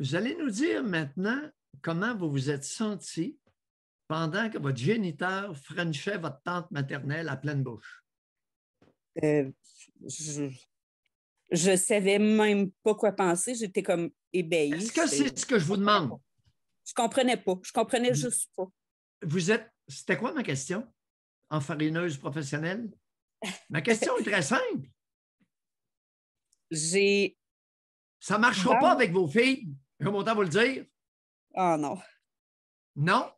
Vous allez nous dire maintenant comment vous vous êtes senti pendant que votre géniteur frenchait votre tante maternelle à pleine bouche. Euh, je, ne savais même pas quoi penser. J'étais comme ébahie. Est-ce que c'est ce que je vous demande? Je comprenais pas. Je comprenais juste pas. Vous êtes. C'était quoi ma question? En farineuse professionnelle? Ma question est très simple. J'ai. Ça ne marchera pas avec vos filles. Comme autant vous le dire? Ah non. Non?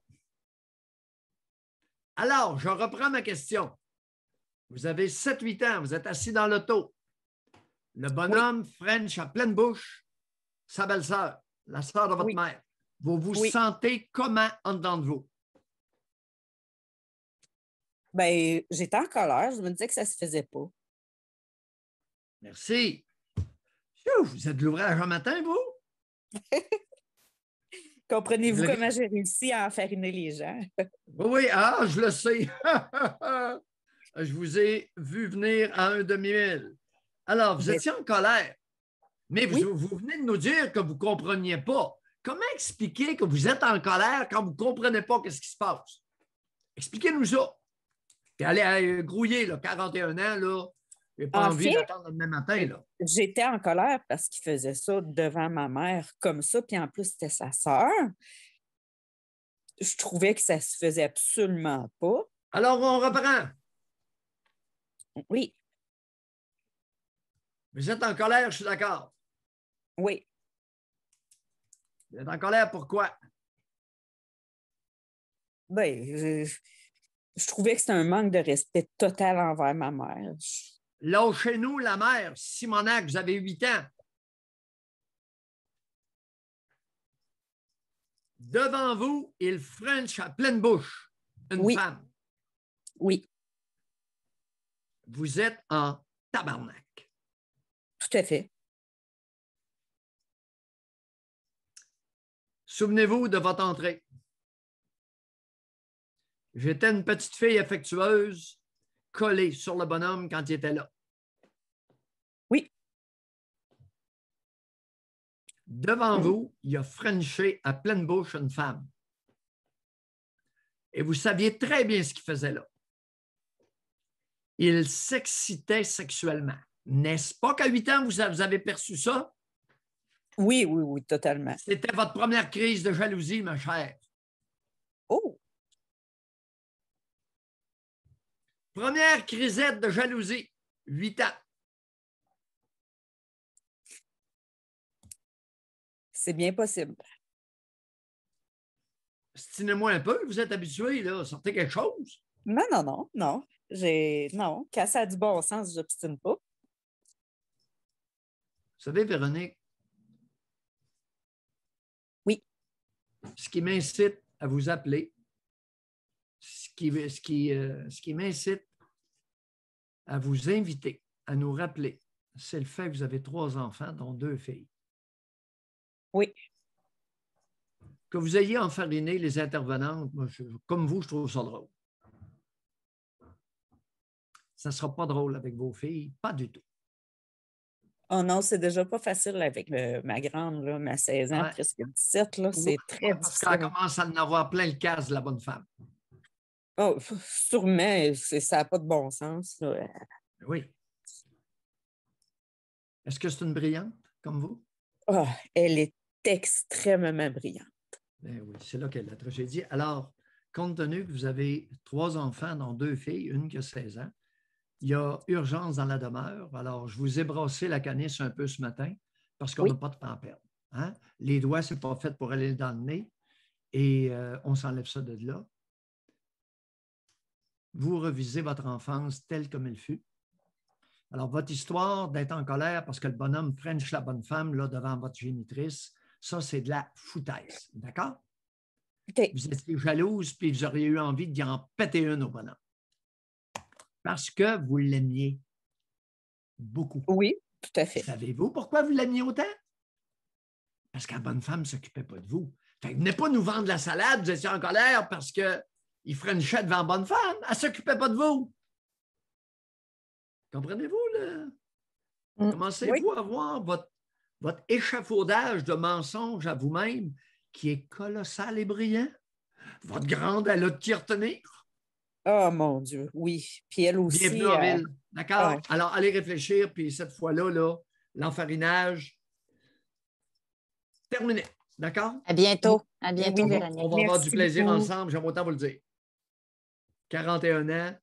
Alors, je reprends ma question. Vous avez 7-8 ans, vous êtes assis dans l'auto. Le bonhomme French à pleine bouche, sa belle-sœur, la sœur de votre mère. Vous vous sentez comment en dedans de vous? Ben, j'étais en colère. Je me disais que ça ne se faisait pas. Merci. Vous êtes l'ouvrage un matin, vous? Comprenez-vous comment j'ai réussi à enfariner les gens? oui, ah, je le sais. je vous ai vu venir à un demi-mille. Alors, vous étiez en colère, mais vous, venez de nous dire que vous ne compreniez pas. Comment expliquer que vous êtes en colère quand vous ne comprenez pas ce qui se passe? Expliquez-nous ça. Puis allez euh, grouiller, 41 ans, là, pas envie d'attendre le matin, là. J'étais en colère parce qu'il faisait ça devant ma mère comme ça, puis en plus, c'était sa sœur. Je trouvais que ça se faisait absolument pas. Alors, on reprend. Oui. Vous êtes en colère, je suis d'accord. Oui. Vous êtes en colère, pourquoi? Bien, je, trouvais que c'était un manque de respect total envers ma mère chez nous la mère, Simonac, vous avez huit ans. Devant vous, il French à pleine bouche une femme. Oui. Vous êtes en tabarnak. Tout à fait. Souvenez-vous de votre entrée. J'étais une petite fille affectueuse, collée sur le bonhomme quand il était là. Devant vous, il a Frenché à pleine bouche une femme. Et vous saviez très bien ce qu'il faisait là. Il s'excitait sexuellement. N'est-ce pas qu'à huit ans, vous avez perçu ça? Oui, oui, oui, totalement. C'était votre première crise de jalousie, ma chère. Oh! Première crisette de jalousie, huit ans. C'est bien possible. Stinez-moi un peu, vous êtes habitué, là. Sortez quelque chose. Non, non, non, non. J'ai. Non. ça à du bon sens, je n'obstine pas. Vous savez, Véronique. Oui. Ce qui m'incite à vous appeler, ce qui, ce qui, euh, ce qui m'incite à vous inviter, à nous rappeler, c'est le fait que vous avez trois enfants, dont deux filles. Oui. Que vous ayez enfariné les intervenantes, comme vous, je trouve ça drôle. Ça ne sera pas drôle avec vos filles, pas du tout. Oh non, c'est déjà pas facile avec ma grande, ma 16 ans, presque 17, là, c'est très difficile. commence à en avoir plein le casse, la bonne femme. Oh, sûrement, ça n'a pas de bon sens. Ben oui. Est-ce que c'est une brillante comme vous? Oh, elle est extrêmement brillante. Ben oui, c'est là qu'est la tragédie. Alors, compte tenu que vous avez trois enfants, dont deux filles, une qui a 16 ans, il y a urgence dans la demeure. Alors, je vous ai brossé la canisse un peu ce matin parce qu'on n'a pas de temps à perdre. Les doigts, ce n'est pas fait pour aller dans le nez et euh, on s'enlève ça de là. Vous revisez votre enfance telle comme elle fut. Alors, votre histoire d'être en colère parce que le bonhomme French la bonne femme là, devant votre génitrice, ça, c'est de la foutaise. D'accord? Vous étiez jalouse, puis vous auriez eu envie d'y en péter une au bonhomme. Parce que vous l'aimiez beaucoup. Oui, tout à fait. Savez-vous pourquoi vous l'aimiez autant? Parce que bonne femme ne s'occupait pas de vous. Fait que venez pas nous vendre la salade, vous étiez en colère parce qu'il ferait une chatte devant bonne femme. Elle ne s'occupait pas de vous. Comprenez-vous, là? Mm. Commencez-vous à voir votre votre échafaudage de mensonges à vous-même qui est colossal et brillant, votre grande a de qui retenir. Oh ah, mon Dieu, oui. Puis elle aussi. Bienvenue euh, D'accord? Alors, allez réfléchir, puis cette fois-là, là, l'enfarinage, terminé. D'accord? À bientôt. À bientôt, On va avoir du plaisir ensemble, j'aime autant vous le dire. 41 ans,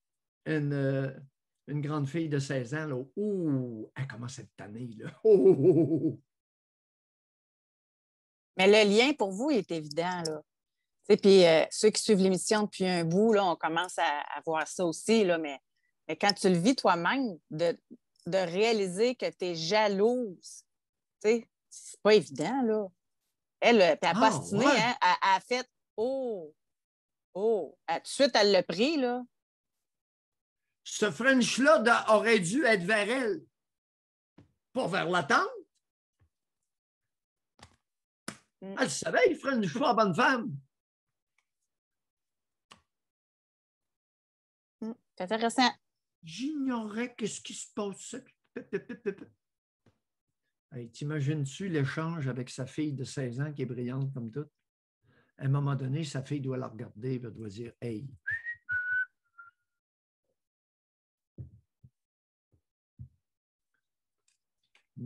euh, une, grande fille de 16 ans, là, ouh, elle commence cette année, là. Oh, oh, oh, mais le lien pour vous est évident. Là. Puis euh, ceux qui suivent l'émission depuis un bout, on commence à, voir ça aussi. Là, mais, mais quand tu le vis toi-même, de, réaliser que tu es jalouse, c'est pas évident. Là. Elle, elle a ah, hein, elle, a fait Oh, oh, tout de suite, elle l'a pris. là. Ce French-là aurait dû être vers elle, pas vers la tante. Elle mm. ah, savait, il ferait une choix bonne femme. Mm. C'est intéressant. J'ignorais qu'est-ce qui se passe. T'imagines-tu l'échange avec sa fille de 16 ans qui est brillante comme tout. À un moment donné, sa fille doit la regarder et doit dire Hey!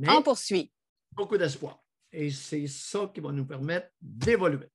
On poursuit. Beaucoup d'espoir. Et c'est ça qui va nous permettre d'évoluer.